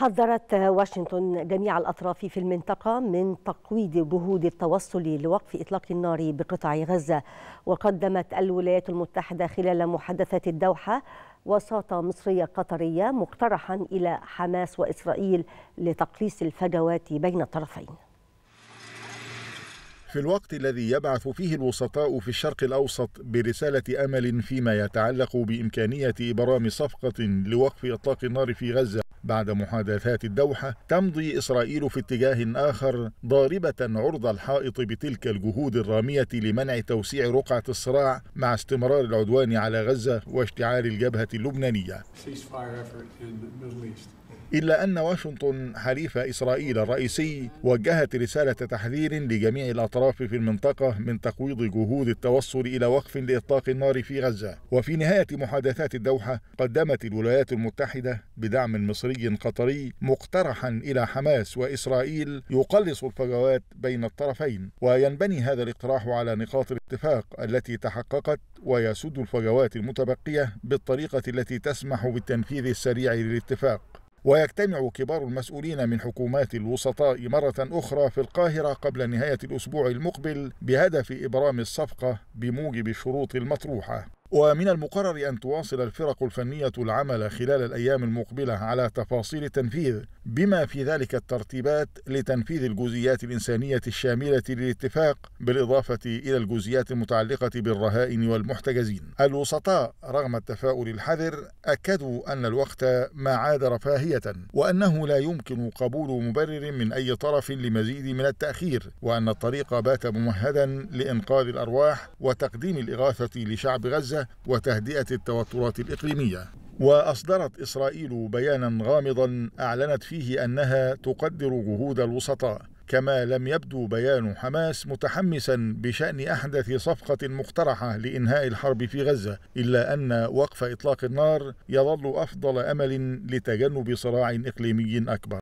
حذرت واشنطن جميع الأطراف في المنطقة من تقويض جهود التوصل لوقف إطلاق النار بقطاع غزة وقدمت الولايات المتحدة خلال محادثة الدوحة وساطة مصرية قطرية مقترحا إلى حماس وإسرائيل لتقليص الفجوات بين الطرفين في الوقت الذي يبعث فيه الوسطاء في الشرق الاوسط برساله امل فيما يتعلق بامكانيه ابرام صفقه لوقف اطلاق النار في غزه بعد محادثات الدوحة تمضي إسرائيل في اتجاه آخر ضاربة عرض الحائط بتلك الجهود الرامية لمنع توسيع رقعة الصراع مع استمرار العدوان على غزة واشتعال الجبهة اللبنانية إلا أن واشنطن حليف إسرائيل الرئيسي وجهت رسالة تحذير لجميع الأطراف في المنطقة من تقويض جهود التوصل إلى وقف لإطلاق النار في غزة وفي نهاية محادثات الدوحة قدمت الولايات المتحدة بدعم مصري عسكري قطري مقترحا إلى حماس وإسرائيل يقلص الفجوات بين الطرفين وينبني هذا الاقتراح على نقاط الاتفاق التي تحققت ويسد الفجوات المتبقية بالطريقة التي تسمح بالتنفيذ السريع للاتفاق ويجتمع كبار المسؤولين من حكومات الوسطاء مرة أخرى في القاهرة قبل نهاية الأسبوع المقبل بهدف إبرام الصفقة بموجب الشروط المطروحة ومن المقرر أن تواصل الفرق الفنية العمل خلال الأيام المقبلة على تفاصيل التنفيذ بما في ذلك الترتيبات لتنفيذ الجزئيات الإنسانية الشاملة للاتفاق بالإضافة إلى الجزئيات المتعلقة بالرهائن والمحتجزين الوسطاء رغم التفاؤل الحذر أكدوا أن الوقت ما عاد رفاهية وأنه لا يمكن قبول مبرر من أي طرف لمزيد من التأخير وأن الطريق بات ممهدا لإنقاذ الأرواح وتقديم الإغاثة لشعب غزة وتهدئة التوترات الإقليمية وأصدرت إسرائيل بيانا غامضا أعلنت فيه أنها تقدر جهود الوسطاء كما لم يبدو بيان حماس متحمسا بشأن أحدث صفقة مقترحة لإنهاء الحرب في غزة إلا أن وقف إطلاق النار يظل أفضل أمل لتجنب صراع إقليمي أكبر